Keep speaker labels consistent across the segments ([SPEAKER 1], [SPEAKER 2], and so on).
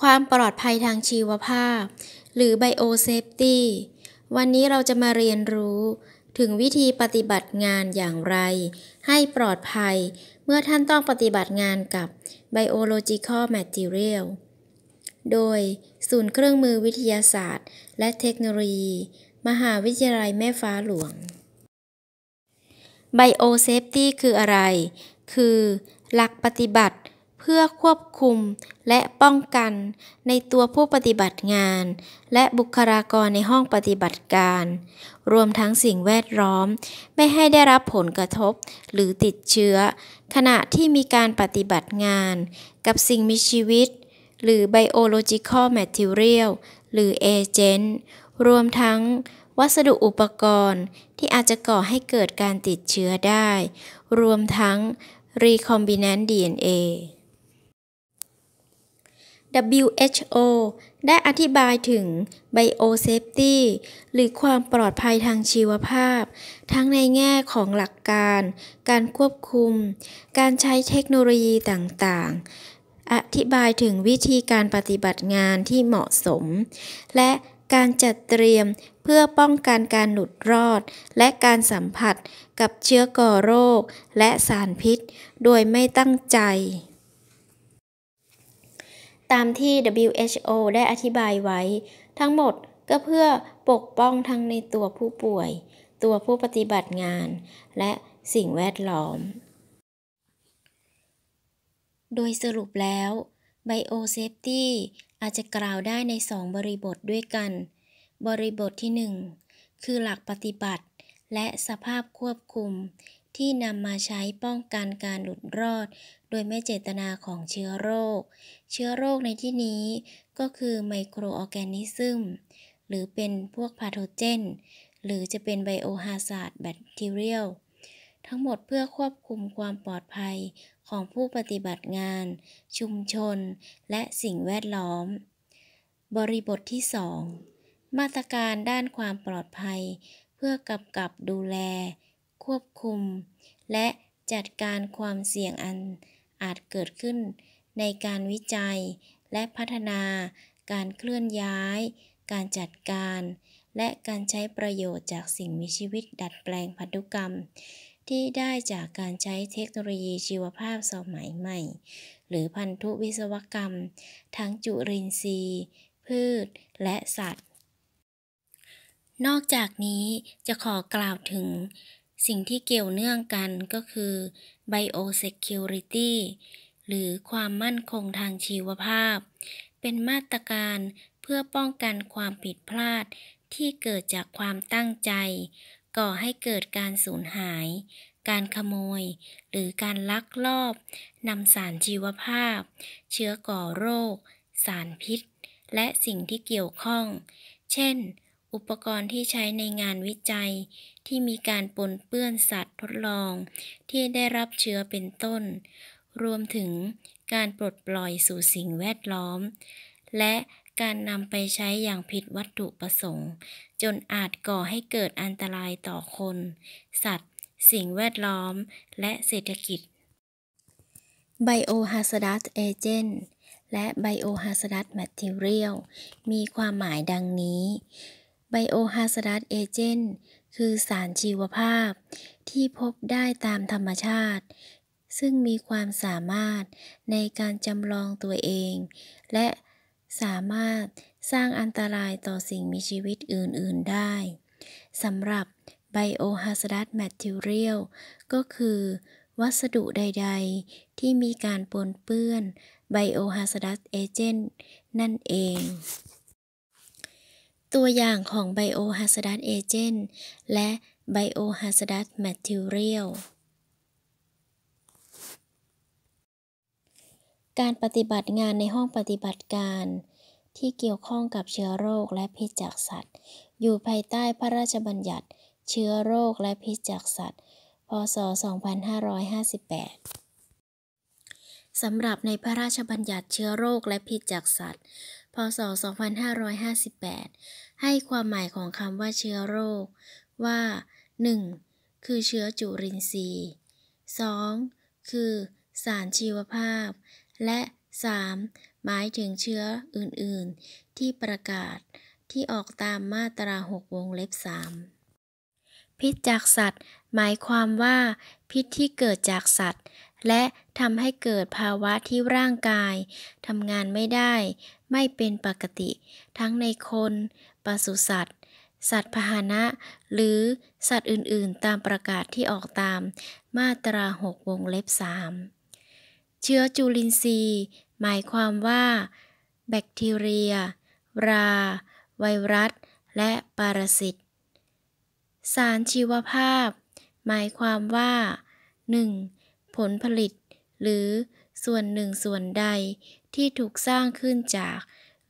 [SPEAKER 1] ความปลอดภัยทางชีวภาพ หรือ Biosafety วันนี้เราจะมาเรียนรู้ถึงวิธีปฏิบัติงานอย่างไร ให้ปลอดภัยเมื่อท่านต้องปฏิบัติงานกับ Biological Material โดยศูนย์เครื่องมือวิทยาศาสตร์ และเทคโนโลยี มหาวิทยาลัยแม่ฟ้าหลวง Biosafety คืออะไร คือ หลักปฏิบัติเพื่อควบคุมและป้องกันในตัวผู้ปฏิบัติงาน และบุคลากรในห้องปฏิบัติการ รวมทั้งสิ่งแวดล้อม ไม่ให้ได้รับผลกระทบหรือติดเชื้อ ขณะที่มีการปฏิบัติงานกับสิ่งมีชีวิต หรือ biological material หรือ agent รวมทั้งวัสดุอุปกรณ์ที่อาจจะก่อให้เกิดการติดเชื้อได้ รวมทั้ง recombinant DNA WHO ได้อธิบายถึง Biosafety หรือความปลอดภัยทางชีวภาพ ทั้งในแง่ของหลักการ การควบคุม การใช้เทคโนโลยีต่าง ๆ อธิบายถึงวิธีการปฏิบัติงานที่เหมาะสม และการจัดเตรียมเพื่อป้องกันการหลุดรอดและการสัมผัสกับเชื้อก่อโรคและสารพิษ โดยไม่ตั้งใจตามที่ WHO ได้อธิบายไว้ ทั้งหมดก็เพื่อปกป้องทั้งในตัวผู้ป่วย ตัวผู้ปฏิบัติงาน และสิ่งแวดล้อม โดยสรุปแล้ว Biosafety อาจจะกล่าวได้ในสองบริบทด้วยกัน บริบทที่ 1 คือหลักปฏิบัติ และสภาพควบคุมที่นำมาใช้ป้องกันการหลุดรอดโดยไม่เจตนาของเชื้อโรค เชื้อโรคในที่นี้ก็คือไมโครออแกนิซึม หรือเป็นพวกพาโทเจน หรือจะเป็นไบโอฮาซาดแบคทีเรียลทั้งหมดเพื่อควบคุมความปลอดภัยของผู้ปฏิบัติงาน ชุมชนและสิ่งแวดล้อม บริบทที่ 2 มาตรการด้านความปลอดภัย เพื่อกำกับดูแล ควบคุม และจัดการความเสี่ยงอันอาจเกิดขึ้นในการวิจัยและพัฒนาการเคลื่อนย้าย การจัดการ และการใช้ประโยชน์จากสิ่งมีชีวิต ดัดแปลงพันธุกรรม ที่ได้จากการใช้เทคโนโลยีชีวภาพสมัยใหม่ หรือพันธุวิศวกรรม ทั้งจุลินทรีย์ พืชและสัตว์ นอกจากนี้จะขอกล่าวถึงสิ่งที่เกี่ยวเนื่องกันก็คือ biosecurity หรือความมั่นคงทางชีวภาพ เป็นมาตรการเพื่อป้องกันความผิดพลาดที่เกิดจากความตั้งใจ ก่อให้เกิดการสูญหาย การขโมย หรือการลักลอบ นำสารชีวภาพ เชื้อก่อโรค สารพิษ และสิ่งที่เกี่ยวข้อง เช่นอุปกรณ์ที่ใช้ในงานวิจัยที่มีการปนเปื้อนสัตว์ทดลองที่ได้รับเชื้อเป็นต้น รวมถึงการปลดปล่อยสู่สิ่งแวดล้อม และการนำไปใช้อย่างผิดวัตถุประสงค์ จนอาจก่อให้เกิดอันตรายต่อคน สัตว์ สิ่งแวดล้อมและเศรษฐกิจ Biohazardous Agent และ Biohazardous Material มีความหมายดังนี้ไบโอฮาสรัดเอเจนต์คือสารชีวภาพ ที่พบได้ตามธรรมชาติ ซึ่งมีความสามารถในการจำลองตัวเอง และสามารถสร้างอันตรายต่อสิ่งมีชีวิตอื่น ๆได้สำหรับไบโอ b i o ต a z a r ทท a t เรียลก็คือวัสดุใดๆ ที่มีการปนเปื้อนไอฮาส a ั a เอเจนต์นั่นเองตัวอย่างของ Biohazard Agent และ Biohazard Material การปฏิบัติงานในห้องปฏิบัติการที่เกี่ยวข้องกับเชื้อโรคและพิษจากสัตว์ อยู่ภายใต้พระราชบัญญัติ เชื้อโรคและพิษจากสัตว์ พศ 2558 สำหรับในพระราชบัญญัติเชื้อโรคและพิษจากสัตว์พศ 2558 ให้ความหมายของคำว่าเชื้อโรค ว่า 1. คือเชื้อจุลินทรีย์ 2. คือสารชีวภาพ และ 3. หมายถึงเชื้ออื่นๆ ที่ประกาศที่ออกตามมาตรา6วงเล็บ 3 พิษจากสัตว์หมายความว่าพิษที่เกิดจากสัตว์และทำให้เกิดภาวะที่ร่างกายทำงานไม่ได้ไม่เป็นปกติ ทั้งในคน ปศุสัตว์ สัตว์พาหนะ หรือสัตว์อื่น ๆ ตามประกาศที่ออกตาม มาตรา6วงเล็บ 3 เชื้อจุลินทรีย์ หมายความว่า แบคทีเรีย รา ไวรัส และปรสิต สารชีวภาพ หมายความว่า 1. ผลผลิตหรือส่วนหนึ่งส่วนใด ที่ถูกสร้างขึ้นจาก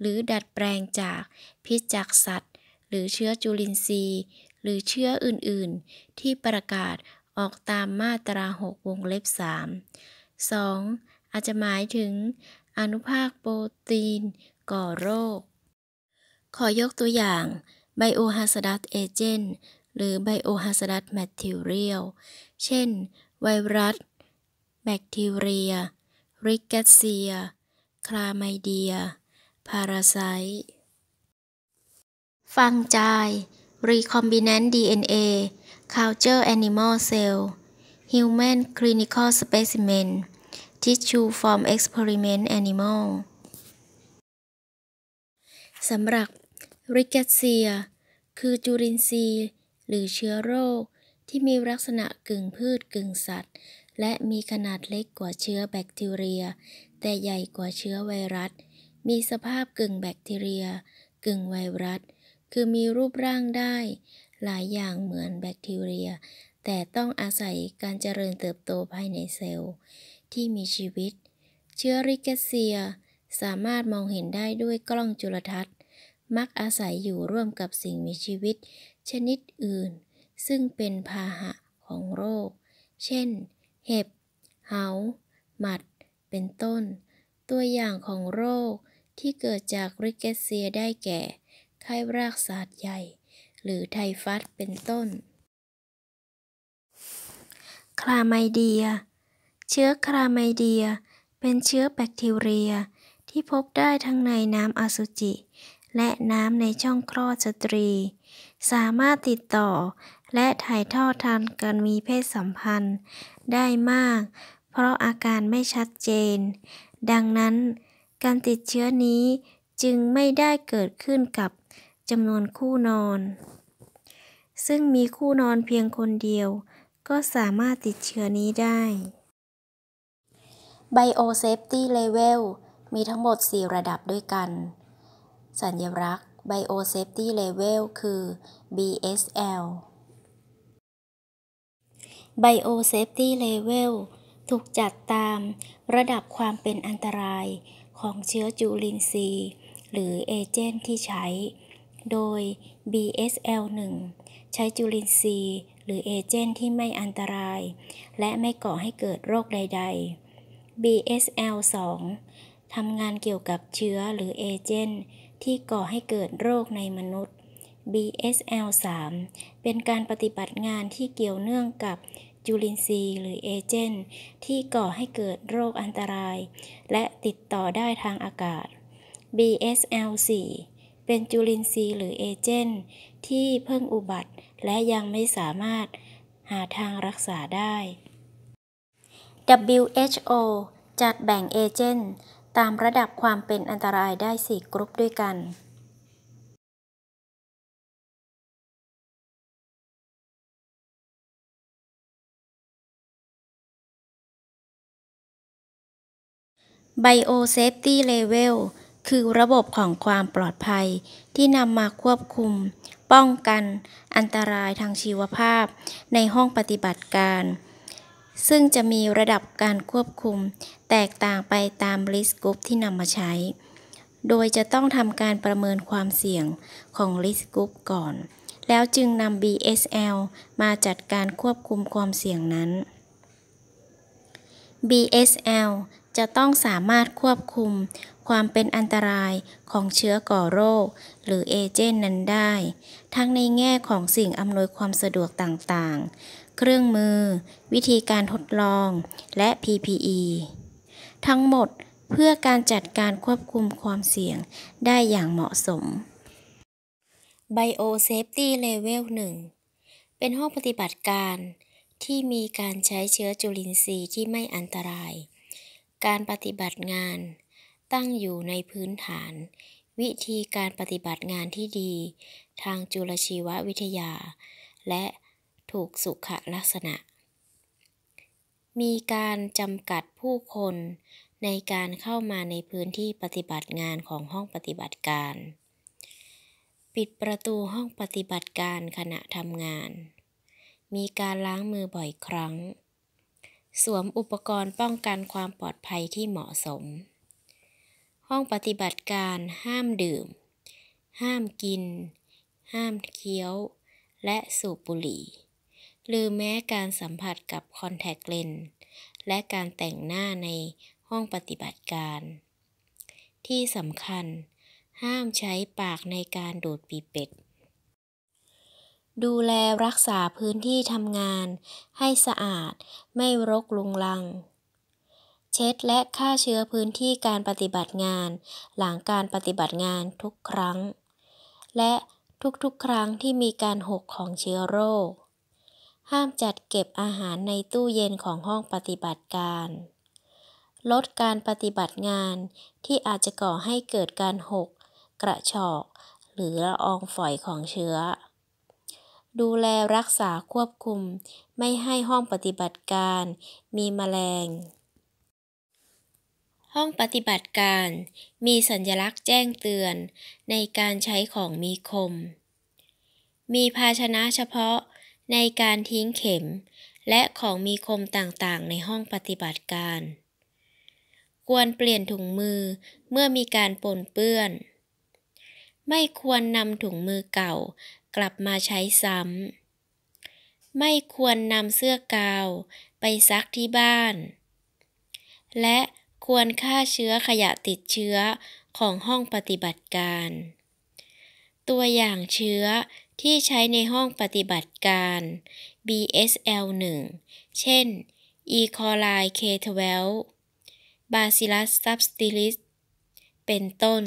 [SPEAKER 1] หรือดัดแปลงจากพิษจากสัตว์ หรือเชื้อจุลินทรีย์ หรือเชื้ออื่นๆ ที่ประกาศออกตามมาตรา6วงเล็บ3 2. อาจจะหมายถึงอนุภาคโปรตีนก่อโรค ขอยกตัวอย่างไบโอฮาสดั d เอเจนหรือไบโอา i o ด a z a r d ทท t เรียลเช่น ไวรัสแบคทีเรีย ริกาเซีย คลาไมเดียพาราไซต์ฟังจาย recombinant DNA culture animal cell human clinical specimen tissue from experiment animal สำหรับริกาเซีย คือจุลินทรีย์หรือเชื้อโรคที่มีลักษณะกึ่งพืชกึ่งสัตว์และมีขนาดเล็กกว่าเชื้อแบคทีเรีย แต่ใหญ่กว่าเชื้อไวรัส มีสภาพกึ่งแบคทีเรีย กึ่งไวรัส คือมีรูปร่างได้ หลายอย่างเหมือนแบคทีเรีย แต่ต้องอาศัยการเจริญเติบโตภายในเซลล์ที่มีชีวิต เชื้อริกเซีย สามารถมองเห็นได้ด้วยกล้องจุลทรรศน์ มักอาศัยอยู่ร่วมกับสิ่งมีชีวิต ชนิดอื่น ซึ่งเป็นพาหะของโรค เช่นเห็บ เหาหมัด เป็นต้น ตัวอย่างของโรคที่เกิดจากริเกเซียได้แก่ ไข้รากศาสตร์ใหญ่ หรือไทฟัส เป็นต้น คลาไมเดีย เชื้อคลาไมเดีย เป็นเชื้อแบคทีเรียที่พบได้ทั้งในน้ำอสุจิ และน้ำในช่องคลอดสตรี สามารถติดต่อและถ่ายทอดทางการมีเพศสัมพันธ์ได้มาก เพราะอาการไม่ชัดเจน ดังนั้นการติดเชื้อนี้จึงไม่ได้เกิดขึ้นกับจำนวนคู่นอน ซึ่งมีคู่นอนเพียงคนเดียว ก็สามารถติดเชื้อนี้ได้ Biosafety Level มีทั้งหมด 4 ระดับด้วยกัน สัญลักษณ์ Biosafety Level คือ BSL Biosafety Level ถูกจัดตามระดับความเป็นอันตรายของเชื้อจุลินทรีย์ หรือเอเจนที่ใช้ โดย BSL1 ใช้จุลินทรีย์หรือเอเจนที่ไม่อันตรายและไม่ก่อให้เกิดโรคใดๆ BSL2 ทำงานเกี่ยวกับเชื้อหรือเอเจนที่ก่อให้เกิดโรคในมนุษย์ BSL 3เป็นการปฏิบัติงานที่เกี่ยวเนื่องกับจุลินทรีย์ หรือเอเจนต์ที่ก่อให้เกิดโรคอันตราย และติดต่อได้ทางอากาศ BSL 4เป็นจุลินทรีย์หรือเอเจนต์ที่เพิ่งอุบัติและยังไม่สามารถหาทางรักษาได้ WHO จัดแบ่งเอเจนต์ตามระดับความเป็นอันตรายได้ 4กรุ๊ปด้วยกัน Biosafety Level คือระบบของความปลอดภัยที่นำมาควบคุม ป้องกันอันตรายทางชีวภาพในห้องปฏิบัติการ ซึ่งจะมีระดับการควบคุม แตกต่างไปตามริสกรุ๊ปที่นำมาใช้ โดยจะต้องทำการประเมินความเสี่ยงของริสกรุ๊ปก่อน แล้วจึงนำ BSL มาจัดการควบคุมความเสี่ยงนั้น BSL จะต้องสามารถควบคุมความเป็นอันตรายของเชื้อก่อโรค หรือเอเจนต์นั้นได้ ทั้งในแง่ของสิ่งอำนวยความสะดวกต่างๆ เครื่องมือ วิธีการทดลองและ PPE ทั้งหมดเพื่อการจัดการควบคุมความเสี่ยงได้อย่างเหมาะสม Biosafety Level 1 เป็นห้องปฏิบัติการที่มีการใช้เชื้อจุลินทรีย์ที่ไม่อันตรายการปฏิบัติงานตั้งอยู่ในพื้นฐาน วิธีการปฏิบัติงานที่ดีทางจุลชีววิทยา และถูกสุขลักษณะ มีการจำกัดผู้คนในการเข้ามาในพื้นที่ปฏิบัติงานของห้องปฏิบัติการ ปิดประตูห้องปฏิบัติการขณะทำงาน มีการล้างมือบ่อยครั้งสวมอุปกรณ์ป้องกันความปลอดภัยที่เหมาะสม ห้องปฏิบัติการห้ามดื่ม ห้ามกิน ห้ามเคี้ยว และสูบบุหรี่ หรือแม้การสัมผัสกับคอนแทคเลนส์และการแต่งหน้าในห้องปฏิบัติการ ที่สำคัญห้ามใช้ปากในการดูดปีเป็ดดูแลรักษาพื้นที่ทำงานให้สะอาดไม่รกลุงลัง เช็ดและฆ่าเชื้อพื้นที่การปฏิบัติงานหลังการปฏิบัติงานทุกครั้ง และทุกๆครั้งที่มีการหกของเชื้อโรค ห้ามจัดเก็บอาหารในตู้เย็นของห้องปฏิบัติการ ลดการปฏิบัติงานที่อาจจะก่อให้เกิดการหก กระชอกหรือละอองฝอยของเชื้อดูแลรักษาควบคุมไม่ให้ห้องปฏิบัติการมีแมลง ห้องปฏิบัติการมีสัญลักษณ์แจ้งเตือนในการใช้ของมีคม มีภาชนะเฉพาะ ในการทิ้งเข็ม และของมีคมต่างๆในห้องปฏิบัติการ ควรเปลี่ยนถุงมือเมื่อมีการปนเปื้อนไม่ควรนำถุงมือเก่ากลับมาใช้ซ้ำ ไม่ควรนำเสื้อกาวไปซักที่บ้าน และควรฆ่าเชื้อขยะติดเชื้อของห้องปฏิบัติการ ตัวอย่างเชื้อที่ใช้ในห้องปฏิบัติการ BSL1 เช่น E. coli K12 Bacillus subtilis เป็นต้น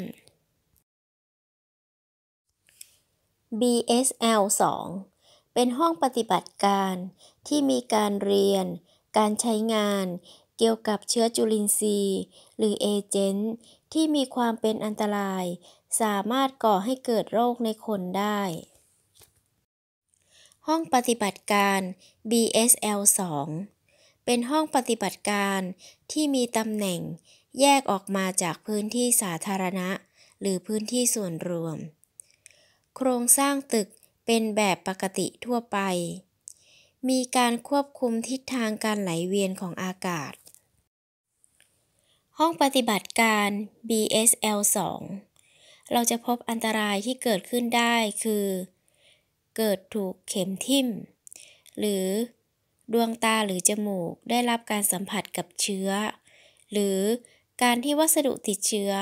[SPEAKER 1] BSL 2เป็นห้องปฏิบัติการที่มีการเรียน การใช้งานเกี่ยวกับเชื้อจุลินทรีย์ หรือเอเจนต์ที่มีความเป็นอันตราย สามารถก่อให้เกิดโรคในคนได้ ห้องปฏิบัติการ BSL 2เป็นห้องปฏิบัติการที่มีตำแหน่ง แยกออกมาจากพื้นที่สาธารณะ หรือพื้นที่ส่วนรวมโครงสร้างตึกเป็นแบบปกติทั่วไป มีการควบคุมทิศทางการไหลเวียนของอากาศ ห้องปฏิบัติการ BSL 2เราจะพบอันตรายที่เกิดขึ้นได้คือ เกิดถูกเข็มทิ่ม หรือดวงตาหรือจมูกได้รับการสัมผัสกับเชื้อ หรือการที่วัสดุติดเชื้อ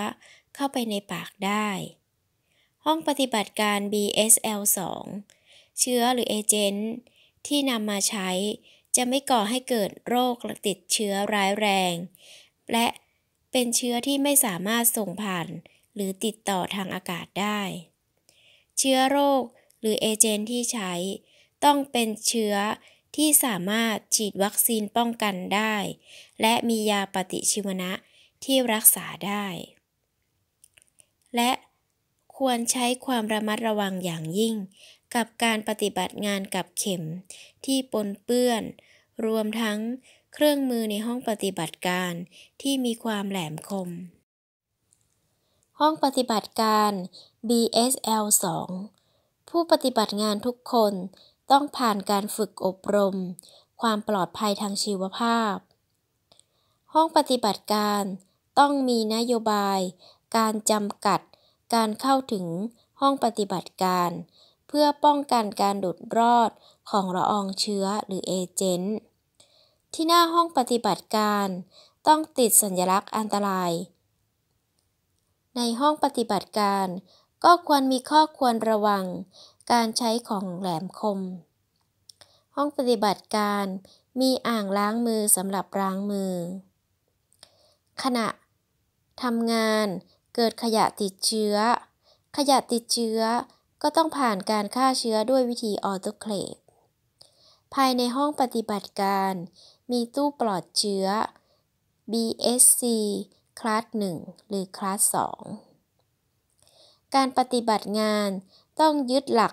[SPEAKER 1] เข้าไปในปากได้ห้องปฏิบัติการ BSL 2เชื้อหรือเอเจนต์ที่นำมาใช้จะไม่ก่อให้เกิดโรคติดเชื้อร้ายแรง และเป็นเชื้อที่ไม่สามารถส่งผ่านหรือติดต่อทางอากาศได้ เชื้อโรคหรือเอเจนต์ที่ใช้ต้องเป็นเชื้อที่สามารถฉีดวัคซีนป้องกันได้ และมียาปฏิชีวนะที่รักษาได้ และควรใช้ความระมัดระวังอย่างยิ่งกับการปฏิบัติงานกับเข็ม ที่ปนเปื้อน รวมทั้งเครื่องมือในห้องปฏิบัติการที่มีความแหลมคม ห้องปฏิบัติการ BSL 2ผู้ปฏิบัติงานทุกคนต้องผ่านการฝึกอบรมความปลอดภัยทางชีวภาพ ห้องปฏิบัติการต้องมีนโยบายการจำกัดการเข้าถึงห้องปฏิบัติการ เพื่อป้องกันการดูุดรอดของละอองเชื้อหรือเอเจนต์ที่หน้าห้องปฏิบัติการต้องติดสัญลักษณ์อันตราย ในห้องปฏิบัติการ ก็ควรมีข้อควรระวังการใช้ของแหลมคม ห้องปฏิบัติการมีอ่างล้างมือสำหรับล้างมือ ขณะทำงานเกิดขยะติดเชื้อ ขยะติดเชื้อ ก็ต้องผ่านการฆ่าเชื้อด้วยวิธีออโตเคลฟภายในห้องปฏิบัติการ มีตู้ปลอดเชื้อ BSC คลาส1 หรือคลาส2การปฏิบัติงานต้องยึดหลัก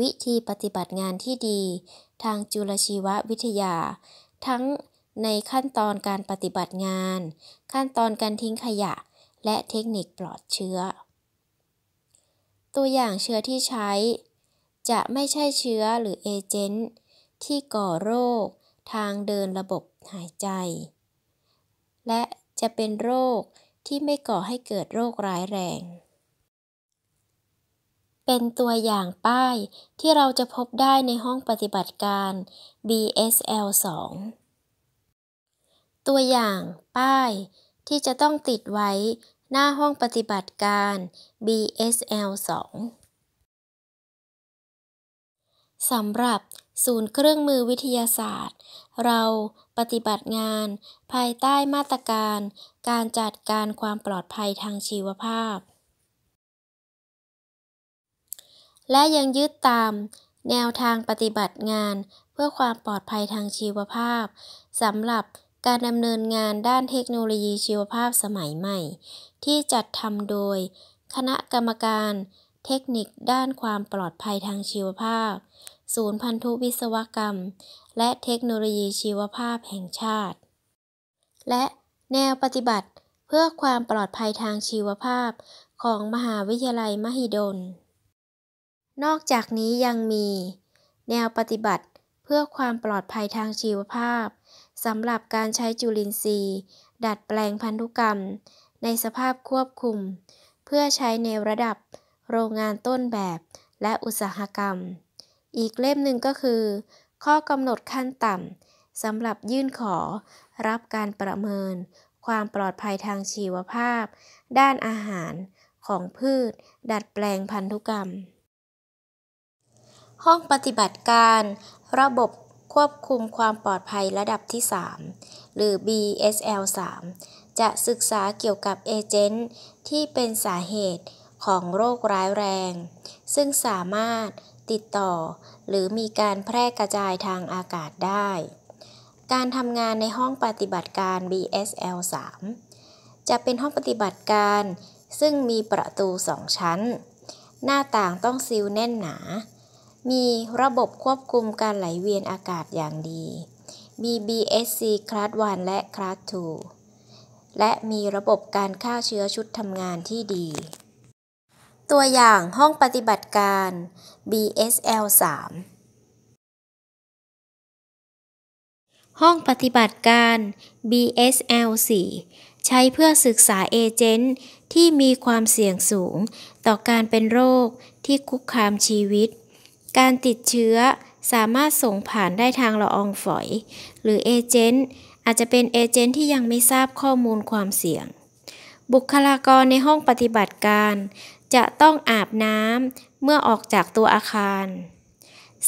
[SPEAKER 1] วิธีปฏิบัติงานที่ดีทางจุลชีววิทยา ทั้งในขั้นตอนการปฏิบัติงาน ขั้นตอนการทิ้งขยะและเทคนิคปลอดเชื้อ ตัวอย่างเชื้อที่ใช้ จะไม่ใช่เชื้อหรือเอเจนต์ที่ก่อโรคทางเดินระบบหายใจ และจะเป็นโรคที่ไม่ก่อให้เกิดโรคร้ายแรง เป็นตัวอย่างป้ายที่เราจะพบได้ในห้องปฏิบัติการ BSL 2ตัวอย่างป้าย ที่จะต้องติดไว้หน้าห้องปฏิบัติการ BSL 2สำหรับศูนย์เครื่องมือวิทยาศาสตร์ เราปฏิบัติงานภายใต้มาตรการ การจัดการความปลอดภัยทางชีวภาพ และยังยึดตามแนวทางปฏิบัติงานเพื่อความปลอดภัยทางชีวภาพสำหรับการดำเนินงานด้านเทคโนโลยีชีวภาพสมัยใหม่ ที่จัดทำโดย คณะกรรมการ เทคนิคด้านความปลอดภัยทางชีวภาพ ศูนย์พันธุวิศวกรรม และเทคโนโลยีชีวภาพแห่งชาติ และแนวปฏิบัติเพื่อความปลอดภัยทางชีวภาพของมหาวิทยาลัยมหิดล นอกจากนี้ยังมี แนวปฏิบัติเพื่อความปลอดภัยทางชีวภาพสำหรับการใช้จุลินทรีย์ดัดแปลงพันธุกรรมในสภาพควบคุมเพื่อใช้ในระดับโรงงานต้นแบบและอุตสาหกรรม อีกเล่มหนึ่งก็คือ ข้อกำหนดขั้นต่ำสำหรับยื่นขอ รับการประเมินความปลอดภัยทางชีวภาพ ด้านอาหารของพืช ดัดแปลงพันธุกรรม ห้องปฏิบัติการระบบควบคุมความปลอดภัยระดับที่ 3 หรือ BSL 3 จะศึกษาเกี่ยวกับเอเจนต์ที่เป็นสาเหตุของโรคร้ายแรง ซึ่งสามารถติดต่อหรือมีการแพร่กระจายทางอากาศได้ การทำงานในห้องปฏิบัติการ BSL 3 จะเป็นห้องปฏิบัติการ ซึ่งมีประตู 2 ชั้น หน้าต่างต้องซิลแน่นหนามีระบบควบคุมการไหลเวียนอากาศอย่างดี มี BSC Class 1และ Class 2และมีระบบการฆ่าเชื้อชุดทำงานที่ดี ตัวอย่างห้องปฏิบัติการ BSL 3 ห้องปฏิบัติการ BSL 4 ใช้เพื่อศึกษาเอเจนต์ ที่มีความเสี่ยงสูงต่อการเป็นโรคที่คุกคามชีวิตการติดเชื้อสามารถส่งผ่านได้ทางละอองฝอย หรือเอเจนต์ อาจจะเป็นเอเจนต์ที่ยังไม่ทราบข้อมูลความเสี่ยง บุคลากรในห้องปฏิบัติการจะต้องอาบน้ำเมื่อออกจากตัวอาคาร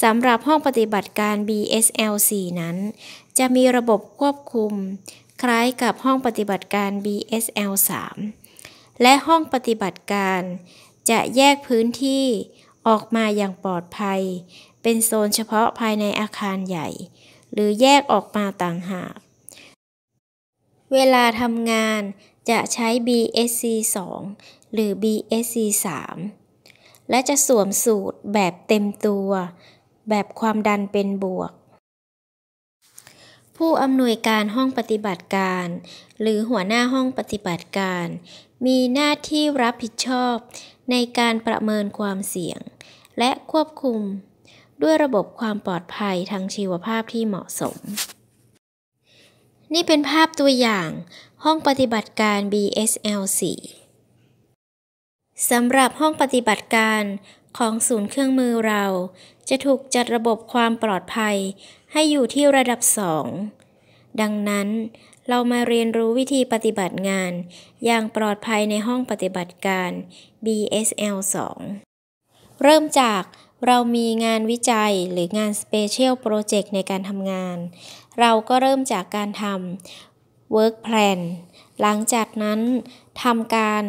[SPEAKER 1] สำหรับห้องปฏิบัติการ BSL4 นั้น จะมีระบบควบคุม คล้ายกับห้องปฏิบัติการ BSL3 และห้องปฏิบัติการ จะแยกพื้นที่ออกมาอย่างปลอดภัย เป็นโซนเฉพาะภายในอาคารใหญ่ หรือแยกออกมาต่างหาก เวลาทำงานจะใช้ BSC 2หรือ BSC 3และจะสวมสูตรแบบเต็มตัว แบบความดันเป็นบวก ผู้อำนวยการห้องปฏิบัติการ หรือหัวหน้าห้องปฏิบัติการ มีหน้าที่รับผิดชอบในการประเมินความเสี่ยงและควบคุมด้วยระบบความปลอดภัยทางชีวภาพที่เหมาะสม นี่เป็นภาพตัวอย่างห้องปฏิบัติการ BSL-4 สำหรับห้องปฏิบัติการของศูนย์เครื่องมือเรา จะถูกจัดระบบความปลอดภัย ให้อยู่ที่ระดับ 2 ดังนั้นเรามาเรียนรู้วิธีปฏิบัติงานอย่างปลอดภัยในห้องปฏิบัติการ BSL 2เริ่มจากเรามีงานวิจัยหรืองานสเปเชียลโปรเจกต์ในการทำงาน เราก็เริ่มจากการทำ work plan หลังจากนั้นทำการ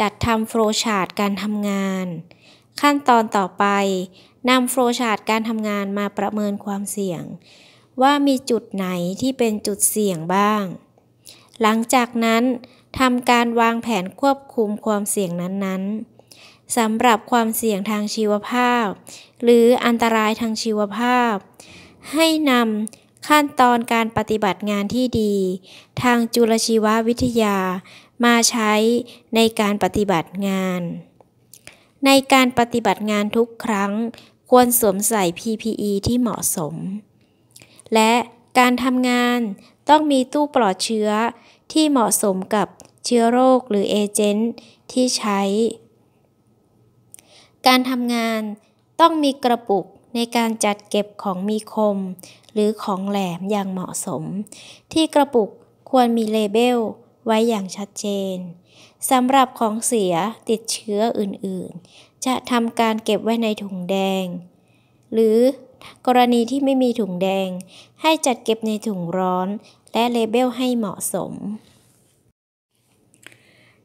[SPEAKER 1] จัดทำโฟลชาร์ตการทำงาน ขั้นตอนต่อไปนำโฟลชาร์ตการทำงานมาประเมินความเสี่ยง ว่ามีจุดไหนที่เป็นจุดเสี่ยงบ้าง หลังจากนั้นทำการวางแผนควบคุมความเสี่ยงนั้น ๆสำหรับความเสี่ยงทางชีวภาพ หรืออันตรายทางชีวภาพ ให้นำขั้นตอนการปฏิบัติงานที่ดี ทางจุลชีววิทยา มาใช้ในการปฏิบัติงาน ในการปฏิบัติงานทุกครั้งควรสวมใส่ PPE ที่เหมาะสม และการทำงานต้องมีตู้ปลอดเชื้อที่เหมาะสมกับเชื้อโรคหรือเอเจนต์ที่ใช้การทำงานต้องมีกระปุกในการจัดเก็บของมีคม หรือของแหลมอย่างเหมาะสม ที่กระปุกควรมีเลเบลไว้อย่างชัดเจนสำหรับของเสียติดเชื้ออื่นๆ จะทำการเก็บไว้ในถุงแดง หรือกรณีที่ไม่มีถุงแดงให้จัดเก็บในถุงร้อนและเลเบลให้เหมาะสม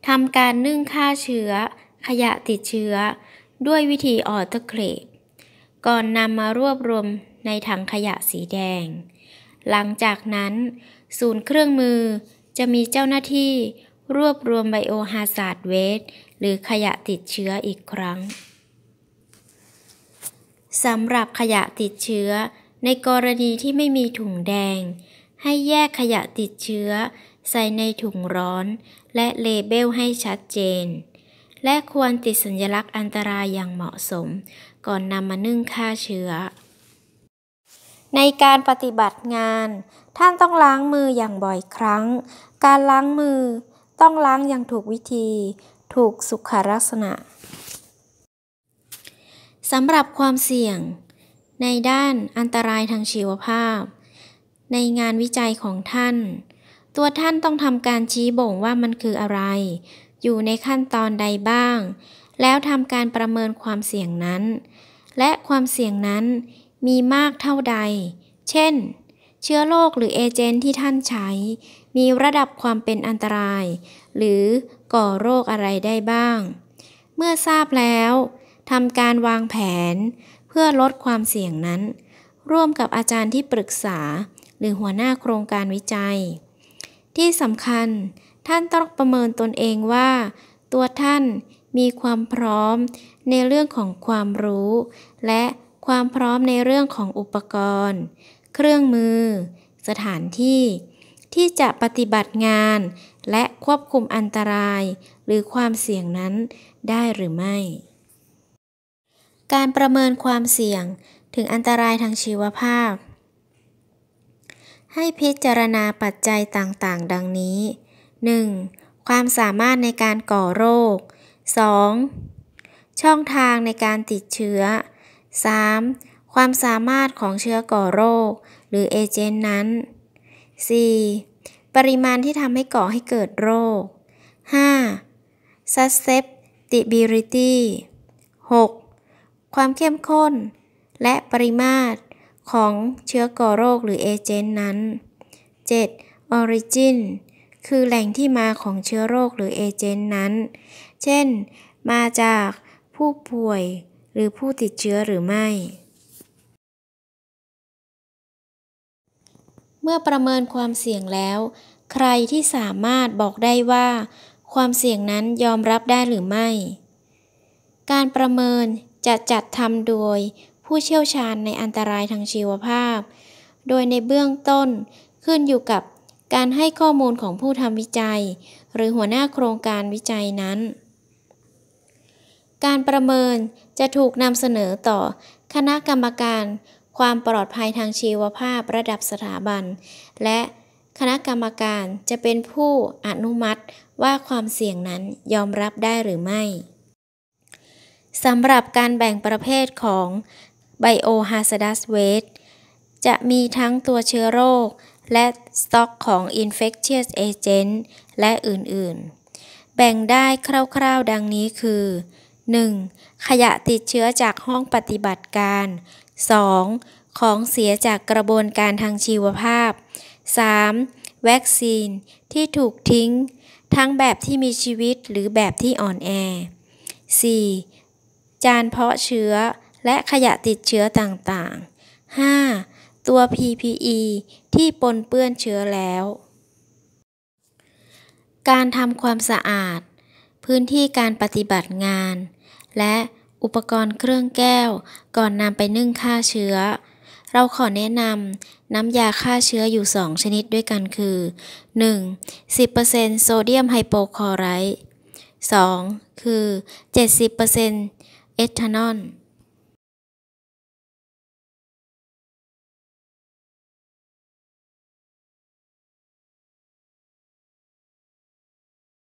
[SPEAKER 1] ทำการนึ่งฆ่าเชื้อ ขยะติดเชื้อด้วยวิธีออโตเคลฟก่อนนำมารวบรวมในถังขยะสีแดง หลังจากนั้น ศูนย์เครื่องมือจะมีเจ้าหน้าที่รวบรวมไบโอฮาซาร์ดเวสหรือขยะติดเชื้ออีกครั้งสำหรับขยะติดเชื้อในกรณีที่ไม่มีถุงแดง ให้แยกขยะติดเชื้อ ใส่ในถุงร้อน และเลเบลให้ชัดเจนและควรติดสัญลักษณ์อันตรายอย่างเหมาะสม ก่อนนำมานึ่งฆ่าเชื้อ ในการปฏิบัติงาน ท่านต้องล้างมืออย่างบ่อยครั้ง การล้างมือต้องล้างอย่างถูกวิธี ถูกสุขลักษณะสำหรับความเสี่ยง ในด้านอันตรายทางชีวภาพ ในงานวิจัยของท่าน ตัวท่านต้องทำการชี้บ่งว่ามันคืออะไรอยู่ในขั้นตอนใดบ้าง แล้วทำการประเมินความเสี่ยงนั้น และความเสี่ยงนั้นมีมากเท่าใด เช่น เชื้อโรคหรือเอเจนต์ที่ท่านใช้ มีระดับความเป็นอันตราย หรือก่อโรคอะไรได้บ้าง เมื่อทราบแล้วทำการวางแผนเพื่อลดความเสี่ยงนั้น ร่วมกับอาจารย์ที่ปรึกษา หรือหัวหน้าโครงการวิจัย ที่สำคัญท่านต้องประเมินตนเองว่า ตัวท่านมีความพร้อมในเรื่องของความรู้ และความพร้อมในเรื่องของอุปกรณ์ เครื่องมือ สถานที่ ที่จะปฏิบัติงาน และควบคุมอันตรายหรือความเสี่ยงนั้นได้หรือไม่ การประเมินความเสี่ยงถึงอันตรายทางชีวภาพ ให้พิจารณาปัจจัยต่างๆ ดังนี้ 1. ความสามารถในการก่อโรค 2. ช่องทางในการติดเชื้อ 3. ความสามารถของเชื้อก่อโรคหรือเอเจนต์นั้น 4. ปริมาณที่ทำให้ก่อให้เกิดโรค 5. susceptibility 6. ความเข้มข้น และปริมาตรของเชื้อก่อโรคหรือเอเจนต์นั้น 7. origin คือแหล่งที่มาของเชื้อโรคหรือเอเจนต์นั้น เช่น มาจากผู้ป่วยหรือผู้ติดเชื้อหรือไม่ เมื่อประเมินความเสี่ยงแล้ว ใครที่สามารถบอกได้ว่า ความเสี่ยงนั้นยอมรับได้หรือไม่ การประเมินจะจัดทำโดยผู้เชี่ยวชาญในอันตรายทางชีวภาพ โดยในเบื้องต้นขึ้นอยู่กับการให้ข้อมูลของผู้ทำวิจัย หรือหัวหน้าโครงการวิจัยนั้น การประเมินจะถูกนำเสนอต่อคณะกรรมการความปลอดภัยทางชีวภาพระดับสถาบัน และคณะกรรมการจะเป็นผู้อนุมัติว่าความเสี่ยงนั้นยอมรับได้หรือไม่ สำหรับการแบ่งประเภทของ Biohazardous Waste จะมีทั้งตัวเชื้อโรคและสต็อกของ Infectious Agent และอื่นๆ แบ่งได้คร่าวๆ ดังนี้คือ 1. ขยะติดเชื้อจากห้องปฏิบัติการ 2. ของเสียจากกระบวนการทางชีวภาพ 3. วัคซีนที่ถูกทิ้ง ทั้งแบบที่มีชีวิตหรือแบบที่อ่อนแอ 4. จานเพาะเชื้อและขยะติดเชื้อต่างๆ 5. ตัว PPE ที่ปนเปื้อนเชื้อแล้ว การทำความสะอาด พื้นที่การปฏิบัติงาน และอุปกรณ์เครื่องแก้วก่อนนำไปนึ่งฆ่าเชื้อ เราขอแนะนำน้ำยาฆ่าเชื้ออยู่ 2 ชนิดด้วยกันคือ 1. 10%โซเดียมไฮโปคลอไรต์ 2. คือ70%เอทานอล